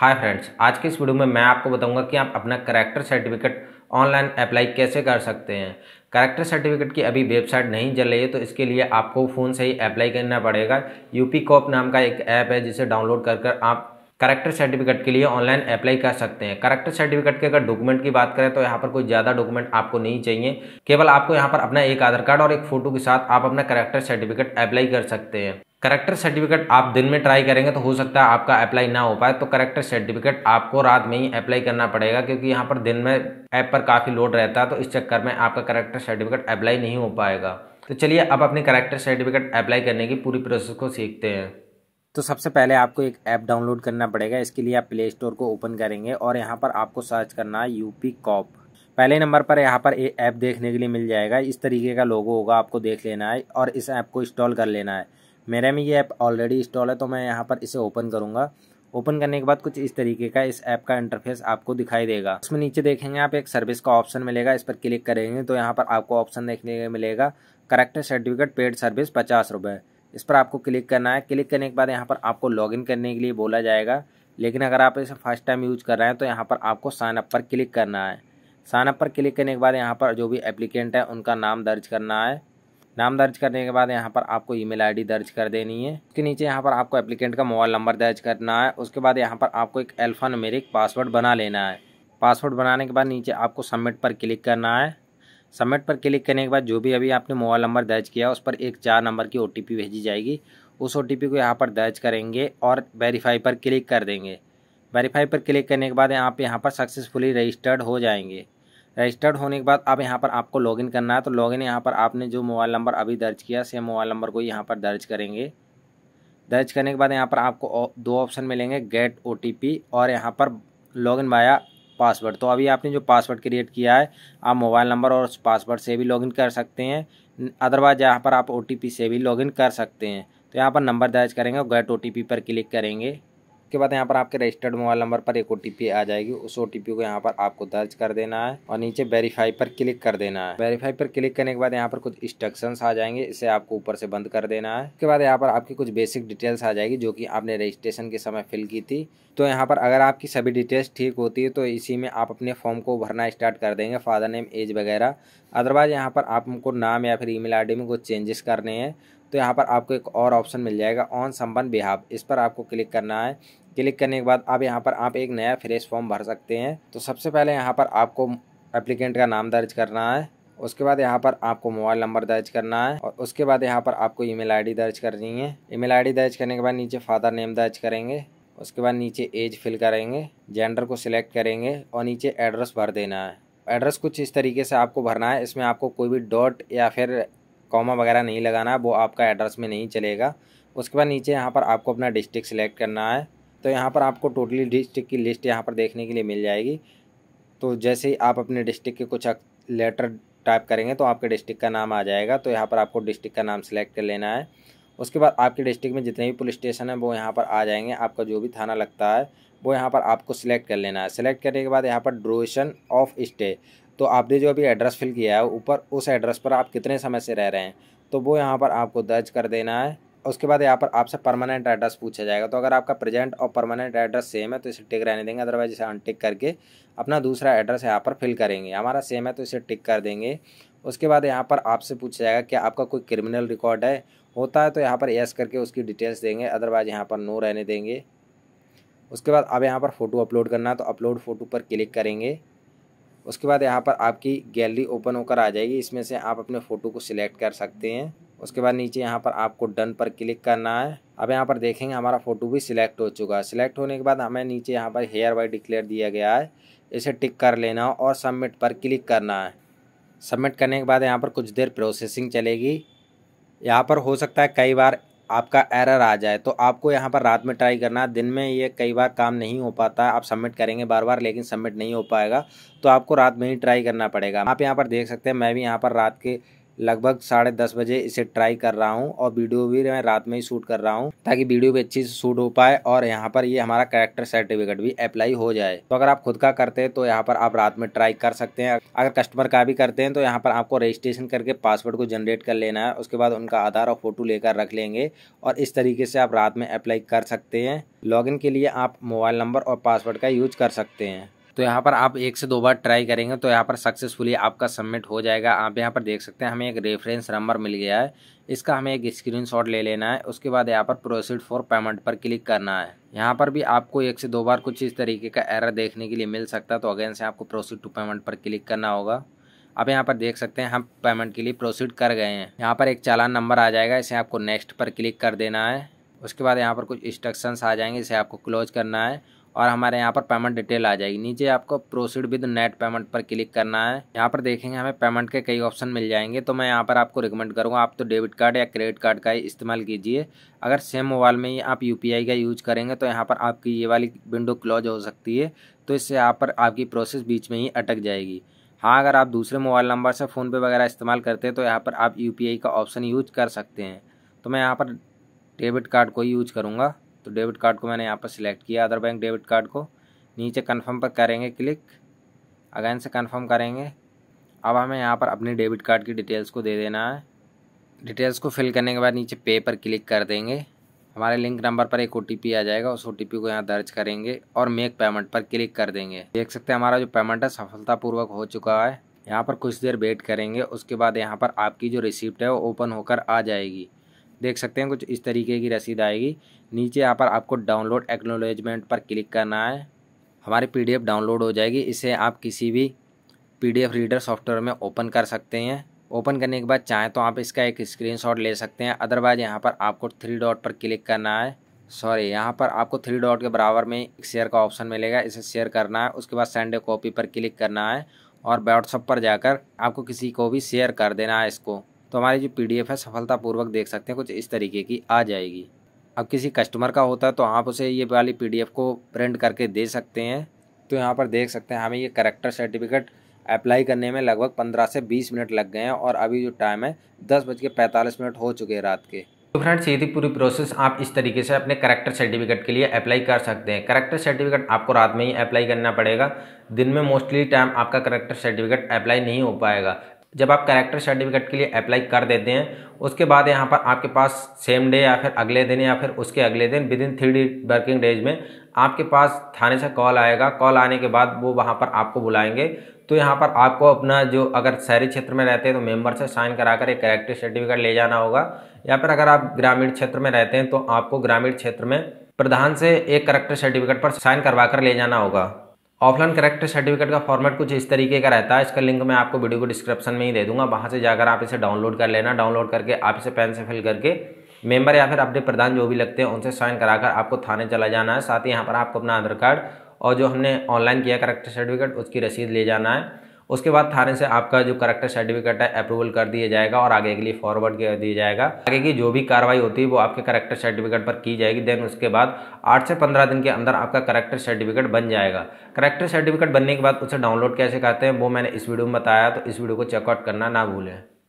hi friends आज के इस वीडियो में मैं आपको बताऊंगा कि आप अपना करेक्टर सर्टिफिकेट ऑनलाइन अप्लाई कैसे कर सकते हैं करेक्टर सर्टिफिकेट की अभी वेबसाइट नहीं चल रही है तो इसके लिए आपको फ़ोन से ही अप्लाई करना पड़ेगा यूपी कॉप नाम का एक ऐप है जिसे डाउनलोड कर कर आप करेक्टर सर्टिफिकेट के लिए ऑनलाइन अप्लाई कर सकते हैं करेक्टर सर्टिफिकेट के अगर डॉक्यूमेंट की बात करें तो यहाँ पर कोई ज़्यादा डॉक्यूमेंट आपको नहीं चाहिए केवल आपको यहाँ पर अपना एक आधार कार्ड और एक फोटो के साथ आप अपना करेक्टर सर्टिफिकेट अप्लाई कर सकते हैं करेक्टर सर्टिफिकेट आप दिन में ट्राई करेंगे तो हो सकता है आपका अप्लाई ना हो पाए तो करेक्टर सर्टिफिकेट आपको रात में ही अप्लाई करना पड़ेगा क्योंकि यहाँ पर दिन में ऐप पर काफ़ी लोड रहता है तो इस चक्कर में आपका करेक्टर सर्टिफिकेट अप्लाई नहीं हो पाएगा तो चलिए अब अपने करेक्टर सर्टिफिकेट अप्लाई करने की पूरी प्रोसेस को सीखते हैं तो सबसे पहले आपको एक ऐप डाउनलोड करना पड़ेगा इसके लिए आप प्ले स्टोर को ओपन करेंगे और यहाँ पर आपको सर्च करना है यूपी कॉप पहले नंबर पर यहाँ पर ऐप देखने के लिए मिल जाएगा इस तरीके का लोगो होगा आपको देख लेना है और इस ऐप को इंस्टॉल कर लेना है मेरे में ये ऐप ऑलरेडी इंस्टॉल है तो मैं यहाँ पर इसे ओपन करूँगा ओपन करने के बाद कुछ इस तरीके का इस ऐप का इंटरफेस आपको दिखाई देगा उसमें नीचे देखेंगे आप एक सर्विस का ऑप्शन मिलेगा इस पर क्लिक करेंगे तो यहाँ पर आपको ऑप्शन देखने को मिलेगा करेक्टर सर्टिफिकेट पेड सर्विस पचास रुपये इस पर आपको क्लिक करना है क्लिक करने के बाद यहाँ पर आपको लॉगिन करने के लिए बोला जाएगा लेकिन अगर आप इसे फर्स्ट टाइम यूज कर रहे हैं तो यहाँ पर आपको साइनअप पर क्लिक करना है साइनअप पर क्लिक करने के बाद यहाँ पर जो भी एप्लीकेंट है उनका नाम दर्ज करना है नाम दर्ज करने के बाद यहाँ पर आपको ईमेल आईडी दर्ज कर देनी है उसके नीचे यहाँ पर आपको एप्लीकेंट का मोबाइल नंबर दर्ज करना है उसके बाद यहाँ पर आपको एक एल्फा नमेरिक पासवर्ड बना लेना है पासवर्ड बनाने के बाद नीचे आपको सबमिट पर क्लिक करना है सबमिट पर क्लिक करने के बाद जो भी अभी आपने मोबाइल नंबर दर्ज किया उस पर एक चार नंबर की ओ भेजी जाएगी उस ओ को यहाँ पर दर्ज करेंगे और वेरीफाई पर क्लिक कर देंगे वेरीफाई पर क्लिक करने के बाद आप यहाँ पर सक्सेसफुली रजिस्टर्ड हो जाएंगे रजिस्टर्ड होने के बाद अब यहाँ पर आपको लॉगिन करना है तो लॉगिन यहाँ पर आपने जो मोबाइल नंबर अभी दर्ज किया सेम मोबाइल नंबर को यहाँ पर दर्ज करेंगे दर्ज करने के बाद यहाँ पर आपको दो ऑप्शन मिलेंगे गेट ओ और यहाँ पर लॉगिन बाया पासवर्ड तो अभी आपने जो पासवर्ड क्रिएट किया है आप मोबाइल नंबर और उस पासवर्ड से भी लॉगिन कर सकते हैं अदरवाइज यहाँ पर आप ओ से भी लॉगिन कर सकते हैं तो यहाँ पर नंबर दर्ज करेंगे और गेट ओ पर क्लिक करेंगे उसके बाद यहाँ पर आपके रजिस्टर्ड मोबाइल नंबर पर एक ओ आ जाएगी उस ओ को यहाँ पर आपको दर्ज कर देना है और नीचे वेरीफाई पर क्लिक कर देना है वेरीफाई पर क्लिक करने के बाद यहाँ पर कुछ इंस्ट्रक्शन आ जाएंगे इसे आपको ऊपर से बंद कर देना है उसके बाद यहाँ पर आपकी कुछ बेसिक डिटेल्स आ जाएगी जो कि आपने रजिस्ट्रेशन के समय फिल की थी तो यहाँ पर अगर आपकी सभी डिटेल्स ठीक होती है तो इसी में आप अपने फॉर्म को भरना स्टार्ट कर देंगे फादर नेम एज वगैरह अदरवाइज यहाँ पर आपको नाम या फिर ईमेल आईडी में कुछ चेंजेस करने हैं तो यहाँ पर आपको एक और ऑप्शन मिल जाएगा ऑन संबंध बिहाब इस पर आपको क्लिक करना है क्लिक करने के बाद अब यहाँ पर आप एक नया फ्रेश फॉर्म भर सकते हैं तो सबसे पहले यहाँ पर आपको एप्लीकेंट का नाम दर्ज करना है उसके बाद यहाँ पर आपको मोबाइल नंबर दर्ज करना है और उसके बाद यहाँ पर आपको ईमेल आईडी दर्ज करनी है ईमेल आईडी दर्ज करने के बाद नीचे फादर नेम दर्ज करेंगे उसके बाद नीचे एज फिल करेंगे जेंडर को सिलेक्ट करेंगे और नीचे एड्रेस भर देना है एड्रेस कुछ इस तरीके से आपको भरना है इसमें आपको कोई भी डॉट या फिर कॉमा वगैरह नहीं लगाना है वो आपका एड्रेस में नहीं चलेगा उसके बाद नीचे यहाँ पर आपको अपना डिस्ट्रिक्ट सेलेक्ट करना है तो यहाँ पर आपको टोटली डिस्ट्रिक्ट की लिस्ट यहाँ पर देखने के लिए मिल जाएगी तो जैसे ही आप अपने डिस्ट्रिक्ट के कुछ लेटर टाइप करेंगे तो आपके डिस्ट्रिक्ट का नाम आ जाएगा तो यहाँ पर आपको डिस्ट्रिक्ट का नाम सेलेक्ट कर लेना है उसके बाद आपके डिस्ट्रिक्ट में जितने भी पुलिस स्टेशन हैं वो यहाँ पर आ जाएंगे आपका जो भी थाना लगता है वो यहाँ पर आपको सिलेक्ट कर लेना है सिलेक्ट करने के बाद यहाँ पर ड्रोशन ऑफ स्टे तो आपने जो अभी एड्रेस फिल किया है ऊपर उस एड्रेस पर आप कितने समय से रह रहे हैं तो वो यहाँ पर आपको दर्ज कर देना है उसके बाद यहाँ पर आपसे परमानेंट एड्रेस पूछा जाएगा तो अगर आपका प्रेजेंट और परमानेंट एड्रेस सेम है तो इसे टिक रहने देंगे अदरवाइज इसे अनटिक करके अपना दूसरा एड्रेस यहाँ पर फिल करेंगे हमारा सेम है तो इसे टिक कर देंगे उसके बाद यहाँ पर आपसे पूछा जाएगा कि आपका कोई क्रिमिनल रिकॉर्ड है होता है तो यहाँ पर येस करके उसकी डिटेल्स देंगे अदरवाइज यहाँ पर नो रहने देंगे उसके बाद अब यहाँ पर फ़ोटो अपलोड करना है तो अपलोड फ़ोटो पर क्लिक करेंगे उसके बाद यहाँ पर आपकी गैलरी ओपन होकर आ जाएगी इसमें से आप अपने फ़ोटो को सिलेक्ट कर सकते हैं उसके बाद नीचे यहाँ पर आपको डन पर क्लिक करना है अब यहाँ पर देखेंगे हमारा फ़ोटो भी सिलेक्ट हो चुका है सिलेक्ट होने के बाद हमें नीचे यहाँ पर हेयर बाई डिक्लेयर दिया गया है इसे टिक कर लेना और सबमिट पर क्लिक करना है सबमिट करने के बाद यहाँ पर कुछ देर प्रोसेसिंग चलेगी यहाँ पर हो सकता है कई बार आपका एरर आ जाए तो आपको यहाँ पर रात में ट्राई करना दिन में ये कई बार काम नहीं हो पाता है आप सबमिट करेंगे बार बार लेकिन सबमिट नहीं हो पाएगा तो आपको रात में ही ट्राई करना पड़ेगा आप यहाँ पर देख सकते हैं मैं भी यहाँ पर रात के लगभग साढ़े दस बजे इसे ट्राई कर रहा हूँ और वीडियो भी मैं रात में ही शूट कर रहा हूँ ताकि वीडियो भी अच्छी से शूट हो पाए और यहाँ पर ये हमारा कैरेक्टर सर्टिफिकेट भी अप्लाई हो जाए तो अगर आप खुद का करते हैं तो यहाँ पर आप रात में ट्राई कर सकते हैं अगर कस्टमर का भी करते हैं तो यहाँ पर आपको रजिस्ट्रेशन करके पासवर्ड को जनरेट कर लेना है उसके बाद उनका आधार और फोटो लेकर रख लेंगे और इस तरीके से आप रात में अप्लाई कर सकते हैं लॉगिन के लिए आप मोबाइल नंबर और पासवर्ड का यूज कर सकते हैं तो यहाँ पर आप एक से दो बार ट्राई करेंगे तो यहाँ पर सक्सेसफुली आपका सबमिट हो जाएगा आप यहाँ पर देख सकते हैं हमें एक रेफरेंस नंबर मिल गया है इसका हमें एक स्क्रीनशॉट ले लेना है उसके बाद यहाँ पर प्रोसीड फॉर पेमेंट पर क्लिक करना है यहाँ पर भी आपको एक से दो बार कुछ इस तरीके का एरर देखने के लिए मिल सकता है तो अगेन से आपको प्रोसीड टू पेमेंट पर क्लिक करना होगा आप यहाँ पर देख सकते हैं हम पेमेंट के लिए प्रोसीड कर गए हैं यहाँ पर एक चालान नंबर आ जाएगा इसे आपको नेक्स्ट पर क्लिक कर देना है उसके बाद यहाँ पर कुछ इंस्ट्रक्शंस आ जाएंगे इसे आपको क्लोज करना है और हमारे यहाँ पर पेमेंट डिटेल आ जाएगी नीचे आपको प्रोसीड विद नेट पेमेंट पर क्लिक करना है यहाँ पर देखेंगे हमें पेमेंट के कई ऑप्शन मिल जाएंगे तो मैं यहाँ पर आपको रिकमेंड करूँगा आप तो डेबिट कार्ड या क्रेडिट कार्ड का इस्तेमाल कीजिए अगर सेम मोबाइल में ही आप यू का यूज करेंगे तो यहाँ पर आपकी ये वाली विंडो क्लोज हो सकती है तो इससे यहाँ पर आपकी प्रोसेस बीच में ही अटक जाएगी हाँ अगर आप दूसरे मोबाइल नंबर से फ़ोनपे वगैरह इस्तेमाल करते हैं तो यहाँ पर आप यू का ऑप्शन यूज कर सकते हैं तो मैं यहाँ पर डेबिट कार्ड को यूज करूँगा तो डेबिट कार्ड को मैंने यहाँ पर सिलेक्ट किया अदर बैंक डेबिट कार्ड को नीचे कन्फर्म पर करेंगे क्लिक अगैन से कन्फर्म करेंगे अब हमें यहाँ पर अपने डेबिट कार्ड की डिटेल्स को दे देना है डिटेल्स को फिल करने के बाद नीचे पे पर क्लिक कर देंगे हमारे लिंक नंबर पर एक ओ आ जाएगा उस ओ को यहाँ दर्ज करेंगे और मेक पेमेंट पर क्लिक कर देंगे देख सकते हैं हमारा जो पेमेंट है सफलतापूर्वक हो चुका है यहाँ पर कुछ देर वेट करेंगे उसके बाद यहाँ पर आपकी जो रिसिप्ट है वो ओपन होकर आ जाएगी देख सकते हैं कुछ इस तरीके की रसीद आएगी नीचे यहाँ पर आपको डाउनलोड एक्नोलेजमेंट पर क्लिक करना है हमारी पीडीएफ डाउनलोड हो जाएगी इसे आप किसी भी पीडीएफ रीडर सॉफ्टवेयर में ओपन कर सकते हैं ओपन करने के बाद चाहें तो आप इसका एक स्क्रीनशॉट ले सकते हैं अदरवाइज़ यहाँ पर आपको थ्री डॉट पर क्लिक करना है सॉरी यहाँ पर आपको थ्री डॉट के बराबर में एक शेयर का ऑप्शन मिलेगा इसे शेयर करना है उसके बाद सेंड कॉपी पर क्लिक करना है और व्हाट्सअप पर जाकर आपको किसी को भी शेयर कर देना है इसको तो हमारी जो पी है सफलतापूर्वक देख सकते हैं कुछ इस तरीके की आ जाएगी अब किसी कस्टमर का होता है तो आप उसे ये वाली पी को प्रिंट करके दे सकते हैं तो यहाँ पर देख सकते हैं हमें ये करेक्टर सर्टिफिकेट अप्लाई करने में लगभग पंद्रह से बीस मिनट लग गए हैं और अभी जो टाइम है दस बज के पैंतालीस मिनट हो चुके हैं रात के तो फ्रेंड्स ये थी पूरी प्रोसेस आप इस तरीके से अपने करेक्टर सर्टिफिकेट के लिए अप्लाई कर सकते हैं करेक्टर सर्टिफिकेट आपको रात में ही अप्लाई करना पड़ेगा दिन में मोस्टली टाइम आपका करेक्टर सर्टिफिकेट अप्लाई नहीं हो पाएगा जब आप करेक्टर सर्टिफिकेट के लिए अप्लाई कर देते हैं उसके बाद यहाँ पर आपके पास सेम डे या फिर अगले दिन या फिर उसके अगले दिन within three working days में आपके पास थाने से कॉल आएगा कॉल आने के बाद वो वहाँ पर आपको बुलाएंगे तो यहाँ पर आपको अपना जो अगर शहरी क्षेत्र में रहते हैं तो मेम्बर से साइन कराकर एक करेक्टर सर्टिफिकेट ले जाना होगा या फिर अगर आप ग्रामीण क्षेत्र में रहते हैं तो आपको ग्रामीण क्षेत्र में प्रधान से एक करेक्टर सर्टिफिकेट पर साइन करवा कर ले जाना होगा ऑफलाइन करेक्टर सर्टिफिकेट का फॉर्मेट कुछ इस तरीके का रहता है इसका लिंक मैं आपको वीडियो को डिस्क्रिप्शन में ही दे दूंगा वहाँ से जाकर आप इसे डाउनलोड कर लेना डाउनलोड करके आप इसे पेन से फिल करके मेंबर या फिर अपने प्रधान जो भी लगते हैं उनसे साइन कराकर आपको थाने चला जाना है साथ ही यहाँ पर आपको अपना आधार कार्ड और जो हमने ऑनलाइन किया करेक्टर सर्टिफिकेट उसकी रसीद ले जाना है उसके बाद थाने से आपका जो करेक्टर सर्टिफिकेट है अप्रूवल कर दिया जाएगा और आगे के लिए फॉरवर्ड कर दिया जाएगा आगे की जो भी कार्रवाई होती है वो आपके करेक्टर सर्टिफिकेट पर की जाएगी देन उसके बाद आठ से पंद्रह दिन के अंदर आपका करेक्टर सर्टिफिकेट बन जाएगा करेक्टर सर्टिफिकेट बनने के बाद उसे डाउनलोड कैसे करते हैं वो मैंने इस वीडियो में बताया तो इस वीडियो को चेकआउट करना ना भूलें